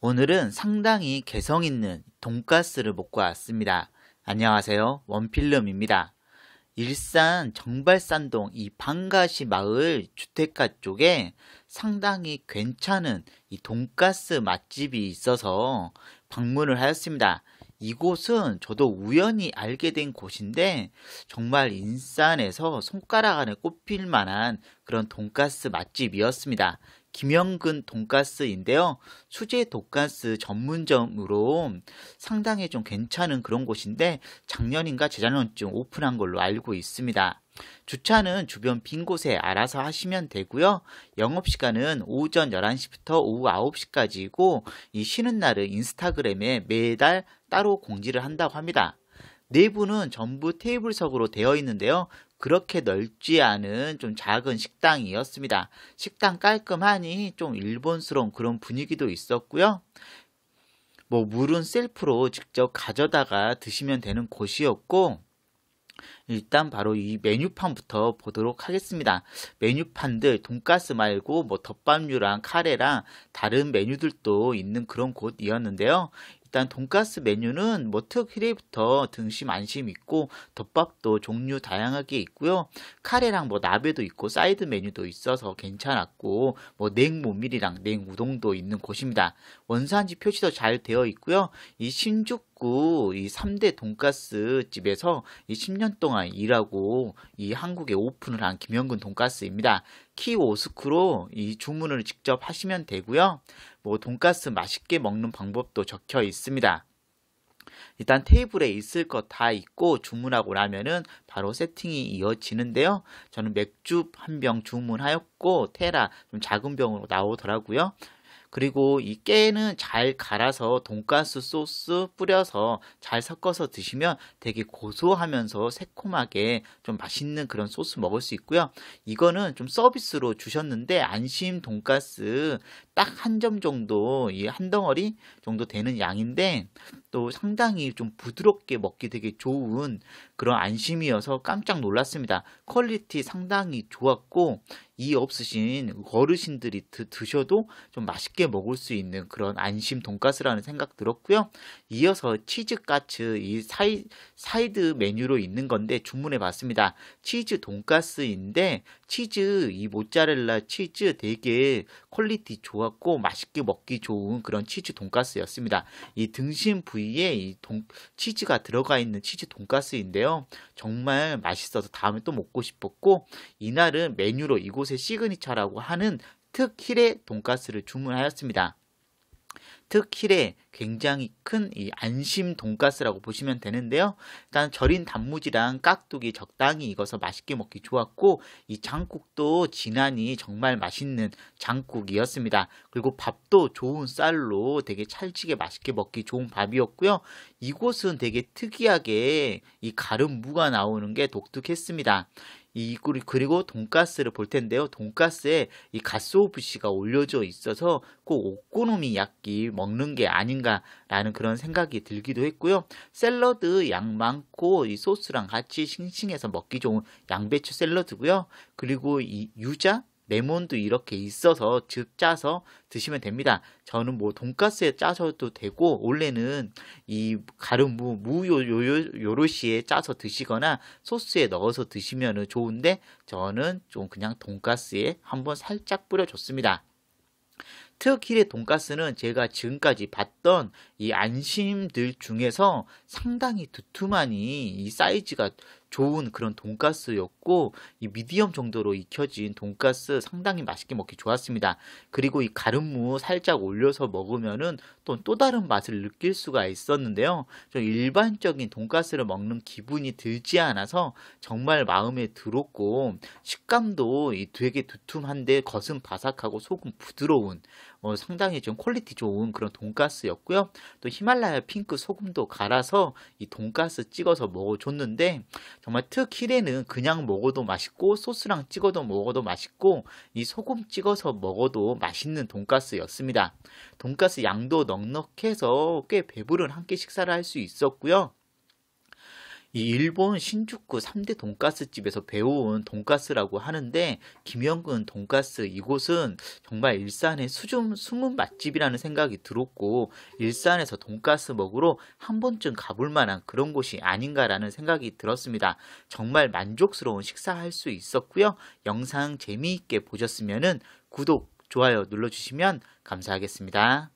오늘은 상당히 개성 있는 돈가스를 먹고 왔습니다. 안녕하세요. 원필름입니다. 일산 정발산동 이 방가시 마을 주택가 쪽에 상당히 괜찮은 이 돈가스 맛집이 있어서 방문을 하였습니다. 이곳은 저도 우연히 알게 된 곳인데 정말 인산에서 손가락 안에 꼽힐 만한 그런 돈가스 맛집이었습니다. 김영근 돈가스인데요. 수제 돈가스 전문점으로 상당히 좀 괜찮은 그런 곳인데 작년인가 재작년쯤 오픈한 걸로 알고 있습니다. 주차는 주변 빈 곳에 알아서 하시면 되고요. 영업시간은 오전 11시부터 오후 9시까지이고 이 쉬는 날은 인스타그램에 매달 따로 공지를 한다고 합니다. 내부는 전부 테이블석으로 되어 있는데요. 그렇게 넓지 않은 좀 작은 식당이었습니다. 식당 깔끔하니 좀 일본스러운 그런 분위기도 있었고요. 뭐 물은 셀프로 직접 가져다가 드시면 되는 곳이었고 일단 바로 이 메뉴판부터 보도록 하겠습니다. 메뉴판들 돈가스 말고 뭐 덮밥류랑 카레랑 다른 메뉴들도 있는 그런 곳이었는데요. 일단 돈가스 메뉴는 뭐특 히레부터 등심 안심 있고 덮밥도 종류 다양하게 있고요. 카레랑 뭐 나베도 있고 사이드 메뉴도 있어서 괜찮았고 뭐 냉모밀이랑 냉우동도 있는 곳입니다. 원산지 표시도 잘 되어 있고요. 이 신죽 자꾸 이3대 돈가스 집에서 이 10년 동안 일하고 이 한국에 오픈을 한 김영근 돈가스입니다. 키오스크로 이 주문을 직접 하시면 되고요. 뭐 돈가스 맛있게 먹는 방법도 적혀 있습니다. 일단 테이블에 있을 것 다 있고 주문하고 나면은 바로 세팅이 이어지는데요. 저는 맥주 한 병 주문하였고 테라 좀 작은 병으로 나오더라고요. 그리고 이 깨는 잘 갈아서 돈가스 소스 뿌려서 잘 섞어서 드시면 되게 고소하면서 새콤하게 좀 맛있는 그런 소스 먹을 수 있고요. 이거는 좀 서비스로 주셨는데 안심 돈가스 딱 한 점 정도 이 한 덩어리 정도 되는 양인데 또 상당히 좀 부드럽게 먹기 되게 좋은 그런 안심이어서 깜짝 놀랐습니다. 퀄리티 상당히 좋았고 이 없으신 어르신들이 드, 셔도좀 맛있게 먹을 수 있는 그런 안심 돈가스라는 생각 들었고요. 이어서 치즈까츠 이 사이, 사이드 메뉴로 있는 건데 주문해 봤습니다. 치즈 돈가스인데 치즈 이 모짜렐라 치즈 되게 퀄리티 좋았고 맛있게 먹기 좋은 그런 치즈 돈가스였습니다. 이 등심 부위에 이 동, 치즈가 들어가 있는 치즈 돈가스인데요. 정말 맛있어서 다음에 또 먹고 싶었고 이날은 메뉴로 이곳 곳의 시그니처라고 하는 특힐의 돈가스를 주문하였습니다. 특힐의 굉장히 큰 이 안심 돈가스라고 보시면 되는데요. 일단 절인 단무지랑 깍두기 적당히 익어서 맛있게 먹기 좋았고 이 장국도 진한이 정말 맛있는 장국이었습니다. 그리고 밥도 좋은 쌀로 되게 찰지게 맛있게 먹기 좋은 밥이었고요. 이곳은 되게 특이하게 이 가름 무가 나오는 게 독특했습니다. 이 그리고 돈가스를 볼 텐데요. 돈가스에 이 가스오부시가 올려져 있어서 꼭오코노미약끼 먹는 게 아닌가라는 그런 생각이 들기도 했고요. 샐러드 양 많고 이 소스랑 같이 싱싱해서 먹기 좋은 양배추 샐러드고요. 그리고 이 유자 레몬도 이렇게 있어서 즉 짜서 드시면 됩니다. 저는 뭐 돈가스에 짜서도 되고 원래는 이 가루무 무요요요로시에 짜서 드시거나 소스에 넣어서 드시면 좋은데 저는 좀 그냥 돈가스에 한번 살짝 뿌려줬습니다. 트 특히의 돈가스는 제가 지금까지 봤던 이 안심들 중에서 상당히 두툼하니 이 사이즈가 좋은 그런 돈가스였고 이 미디엄 정도로 익혀진 돈가스 상당히 맛있게 먹기 좋았습니다. 그리고 이 가름무 살짝 올려서 먹으면은 또 또 다른 맛을 느낄 수가 있었는데요. 좀 일반적인 돈가스를 먹는 기분이 들지 않아서 정말 마음에 들었고 식감도 이 되게 두툼한데 겉은 바삭하고 속은 부드러운 어, 상당히 좀 퀄리티 좋은 그런 돈가스였고요. 또 히말라야 핑크 소금도 갈아서 이 돈가스 찍어서 먹어줬는데 정말 특히레는 그냥 먹어도 맛있고 소스랑 찍어도 먹어도 맛있고 이 소금 찍어서 먹어도 맛있는 돈가스였습니다. 돈가스 양도 넉넉해서 꽤 배부른 한 끼 식사를 할 수 있었고요. 이 일본 신주쿠 3대 돈가스집에서 배운 돈가스라고 하는데 김영근 돈가스 이곳은 정말 일산의 수중 숨은 맛집이라는 생각이 들었고 일산에서 돈가스 먹으러 한 번쯤 가볼 만한 그런 곳이 아닌가라는 생각이 들었습니다. 정말 만족스러운 식사할 수 있었고요. 영상 재미있게 보셨으면 구독, 좋아요 눌러주시면 감사하겠습니다.